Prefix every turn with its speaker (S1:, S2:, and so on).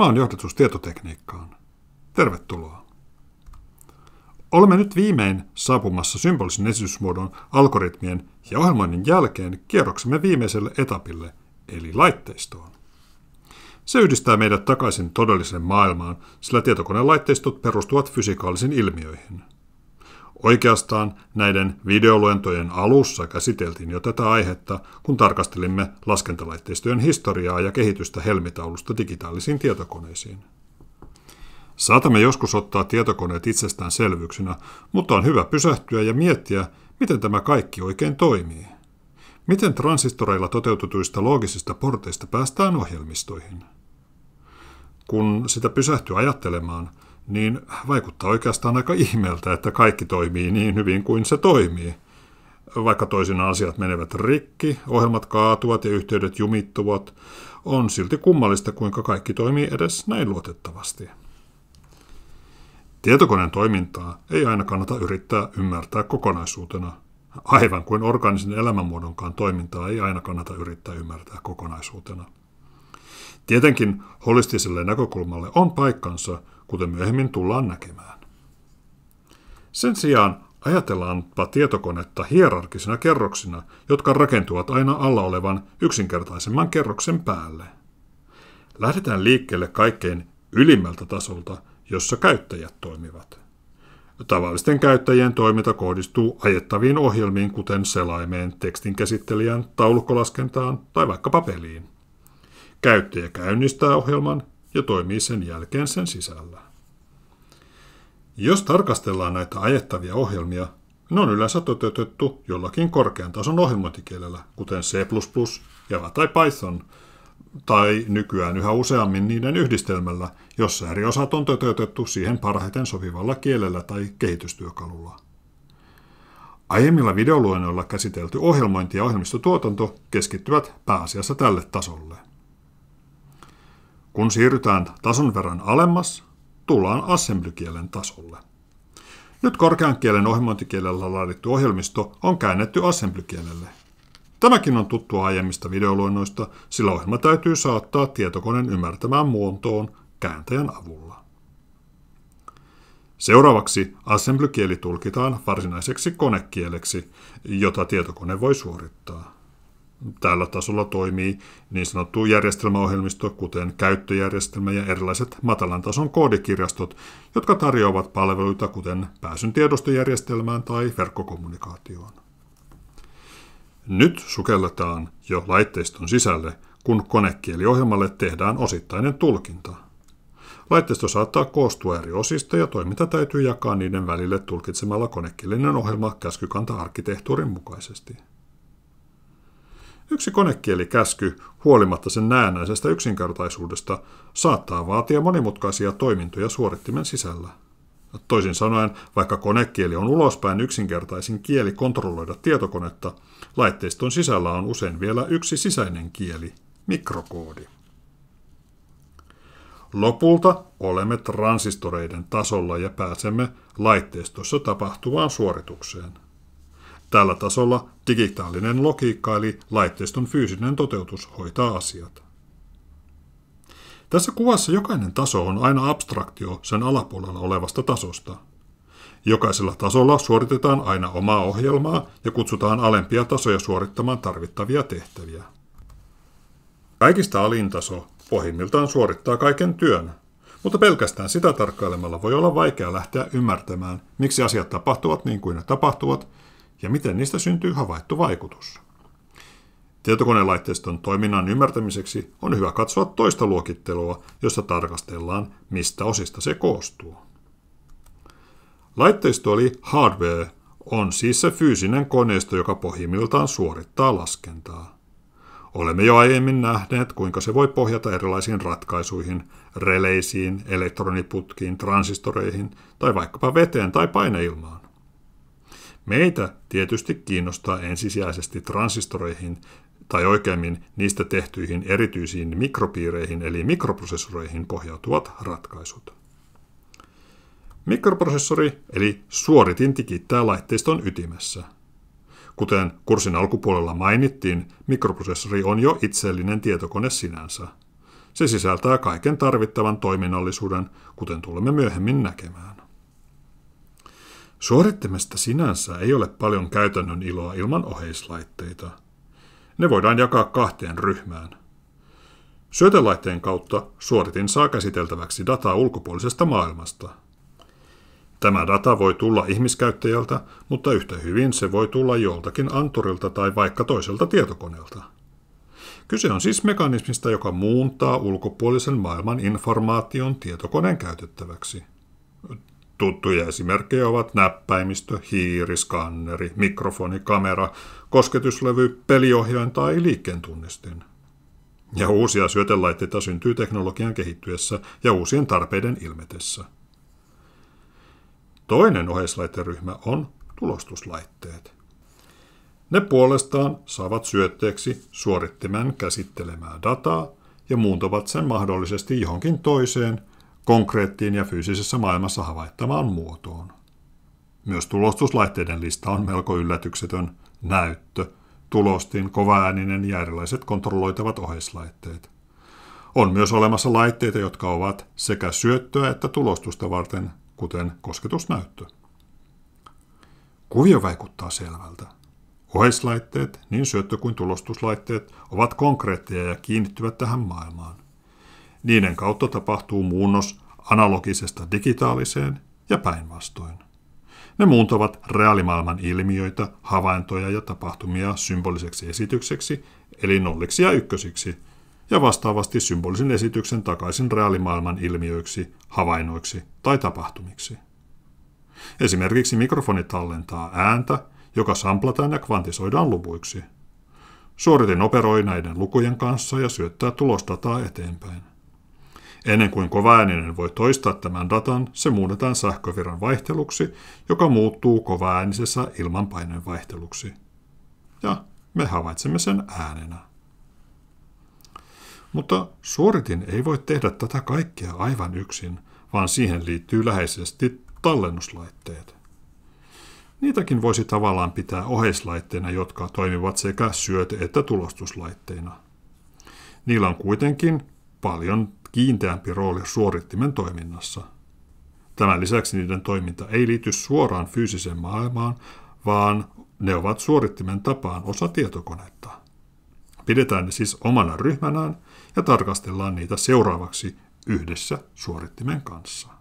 S1: Tämä on johdatus tietotekniikkaan. Tervetuloa. Olemme nyt viimein saapumassa symbolisen esitysmuodon algoritmien ja ohjelmoinnin jälkeen kierroksemme viimeiselle etapille, eli laitteistoon. Se yhdistää meidät takaisin todelliseen maailmaan, sillä tietokoneen laitteistot perustuvat fysikaalisiin ilmiöihin – Oikeastaan näiden videoluentojen alussa käsiteltiin jo tätä aihetta, kun tarkastelimme laskentalaitteistojen historiaa ja kehitystä helmitaulusta digitaalisiin tietokoneisiin. Saatamme joskus ottaa tietokoneet itsestään selvyksinä, mutta on hyvä pysähtyä ja miettiä, miten tämä kaikki oikein toimii. Miten transistoreilla toteutetuista loogisista porteista päästään ohjelmistoihin? Kun sitä pysähtyy ajattelemaan – niin vaikuttaa oikeastaan aika ihmeeltä, että kaikki toimii niin hyvin kuin se toimii. Vaikka toisinaan asiat menevät rikki, ohjelmat kaatuvat ja yhteydet jumittuvat, on silti kummallista, kuinka kaikki toimii edes näin luotettavasti. Tietokoneen toimintaa ei aina kannata yrittää ymmärtää kokonaisuutena, aivan kuin organisen elämänmuodonkaan toimintaa ei aina kannata yrittää ymmärtää kokonaisuutena. Tietenkin holistiselle näkökulmalle on paikkansa, kuten myöhemmin tullaan näkemään. Sen sijaan ajatellaanpa tietokonetta hierarkisina kerroksina, jotka rakentuvat aina alla olevan yksinkertaisemman kerroksen päälle. Lähdetään liikkeelle kaikkein ylimmältä tasolta, jossa käyttäjät toimivat. Tavallisten käyttäjien toiminta kohdistuu ajettaviin ohjelmiin, kuten selaimeen, tekstinkäsittelijän, taulukkolaskentaan tai vaikka papeliin. Käyttäjä käynnistää ohjelman, ja toimii sen jälkeen sen sisällä. Jos tarkastellaan näitä ajettavia ohjelmia, ne on yleensä toteutettu jollakin korkean tason ohjelmointikielellä, kuten C++, Java tai Python, tai nykyään yhä useammin niiden yhdistelmällä, jossa eri osat on toteutettu siihen parhaiten sopivalla kielellä tai kehitystyökalulla. Aiemmilla videoluennoilla käsitelty ohjelmointi ja ohjelmistotuotanto keskittyvät pääasiassa tälle tasolle. Kun siirrytään tason verran alemmas, tullaan assemblykielen tasolle. Nyt korkean kielen ohjelmointikielellä laadittu ohjelmisto on käännetty assemblykielelle. Tämäkin on tuttu aiemmista videoluennoista, sillä ohjelma täytyy saattaa tietokoneen ymmärtämään muontoon kääntäjän avulla. Seuraavaksi assemblykieli tulkitaan varsinaiseksi konekieleksi, jota tietokone voi suorittaa. Tällä tasolla toimii niin sanottu järjestelmäohjelmisto, kuten käyttöjärjestelmä ja erilaiset matalan tason koodikirjastot, jotka tarjoavat palveluita kuten pääsyn tiedostojärjestelmään tai verkkokommunikaatioon. Nyt sukelletaan jo laitteiston sisälle, kun konekieliohjelmalle tehdään osittainen tulkinta. Laitteisto saattaa koostua eri osista ja toiminta täytyy jakaa niiden välille tulkitsemalla konekielinen ohjelma käskykanta-arkkitehtuurin mukaisesti. Yksi konekielikäsky, huolimatta sen näennäisestä yksinkertaisuudesta, saattaa vaatia monimutkaisia toimintoja suorittimen sisällä. Toisin sanoen, vaikka konekieli on ulospäin yksinkertaisin kieli kontrolloida tietokonetta, laitteiston sisällä on usein vielä yksi sisäinen kieli, mikrokoodi. Lopulta olemme transistoreiden tasolla ja pääsemme laitteistossa tapahtuvaan suoritukseen. Tällä tasolla digitaalinen logiikka eli laitteiston fyysinen toteutus hoitaa asiat. Tässä kuvassa jokainen taso on aina abstraktio sen alapuolella olevasta tasosta. Jokaisella tasolla suoritetaan aina omaa ohjelmaa ja kutsutaan alempia tasoja suorittamaan tarvittavia tehtäviä. Kaikista alintaso pohjimmiltaan suorittaa kaiken työn, mutta pelkästään sitä tarkkailemalla voi olla vaikea lähteä ymmärtämään, miksi asiat tapahtuvat niin kuin ne tapahtuvat ja miten niistä syntyy havaittu vaikutus. Tietokonelaitteiston toiminnan ymmärtämiseksi on hyvä katsoa toista luokittelua, jossa tarkastellaan, mistä osista se koostuu. Laitteisto eli hardware on siis se fyysinen koneisto, joka pohjimmiltaan suorittaa laskentaa. Olemme jo aiemmin nähneet, kuinka se voi pohjata erilaisiin ratkaisuihin, releisiin, elektroniputkiin, transistoreihin tai vaikkapa veteen tai paineilmaan. Meitä tietysti kiinnostaa ensisijaisesti transistoreihin tai oikeammin niistä tehtyihin erityisiin mikropiireihin eli mikroprosessoreihin pohjautuvat ratkaisut. Mikroprosessori eli suoritin tikittää laitteiston ytimessä. Kuten kurssin alkupuolella mainittiin, mikroprosessori on jo itsellinen tietokone sinänsä. Se sisältää kaiken tarvittavan toiminnallisuuden, kuten tulemme myöhemmin näkemään. Suorittimesta sinänsä ei ole paljon käytännön iloa ilman oheislaitteita. Ne voidaan jakaa kahteen ryhmään. Syötelaitteen kautta suoritin saa käsiteltäväksi dataa ulkopuolisesta maailmasta. Tämä data voi tulla ihmiskäyttäjältä, mutta yhtä hyvin se voi tulla joltakin anturilta tai vaikka toiselta tietokoneelta. Kyse on siis mekanismista, joka muuntaa ulkopuolisen maailman informaation tietokoneen käytettäväksi. Tuttuja esimerkkejä ovat näppäimistö, skanneri, mikrofoni, kamera, kosketuslevy, peliohjain tai liikkeentunnistin. Ja uusia syötelaitteita syntyy teknologian kehittyessä ja uusien tarpeiden ilmetessä. Toinen oheislaiteryhmä on tulostuslaitteet. Ne puolestaan saavat syötteeksi suorittimen käsittelemää dataa ja muuntavat sen mahdollisesti johonkin toiseen – konkreettiin ja fyysisessä maailmassa havaittavaan muotoon. Myös tulostuslaitteiden lista on melko yllätyksetön näyttö, tulostin, kovaääninen ja erilaiset kontrolloitavat oheislaitteet. On myös olemassa laitteita, jotka ovat sekä syöttöä että tulostusta varten, kuten kosketusnäyttö. Kuvio vaikuttaa selvältä. Oheislaitteet, niin syöttö- kuin tulostuslaitteet, ovat konkreetteja ja kiinnittyvät tähän maailmaan. Niiden kautta tapahtuu muunnos analogisesta digitaaliseen ja päinvastoin. Ne muuntavat reaalimaailman ilmiöitä, havaintoja ja tapahtumia symboliseksi esitykseksi, eli nolliksi ja ykkösiksi, ja vastaavasti symbolisen esityksen takaisin reaalimaailman ilmiöiksi, havainnoiksi tai tapahtumiksi. Esimerkiksi mikrofoni tallentaa ääntä, joka samplataan ja kvantisoidaan luvuiksi. Suoritin operoi näiden lukujen kanssa ja syöttää tulostataa eteenpäin. Ennen kuin kovaääninen voi toistaa tämän datan, se muunnetaan sähkövirran vaihteluksi, joka muuttuu kovaäänisessä ilmanpaineen vaihteluksi. Ja me havaitsemme sen äänenä. Mutta suoritin ei voi tehdä tätä kaikkea aivan yksin, vaan siihen liittyy läheisesti tallennuslaitteet. Niitäkin voisi tavallaan pitää oheislaitteina, jotka toimivat sekä syöte- että tulostuslaitteina. Niillä on kuitenkin paljon kiinteämpi rooli suorittimen toiminnassa. Tämän lisäksi niiden toiminta ei liity suoraan fyysiseen maailmaan, vaan ne ovat suorittimen tapaan osa tietokonetta. Pidetään ne siis omana ryhmänään ja tarkastellaan niitä seuraavaksi yhdessä suorittimen kanssa.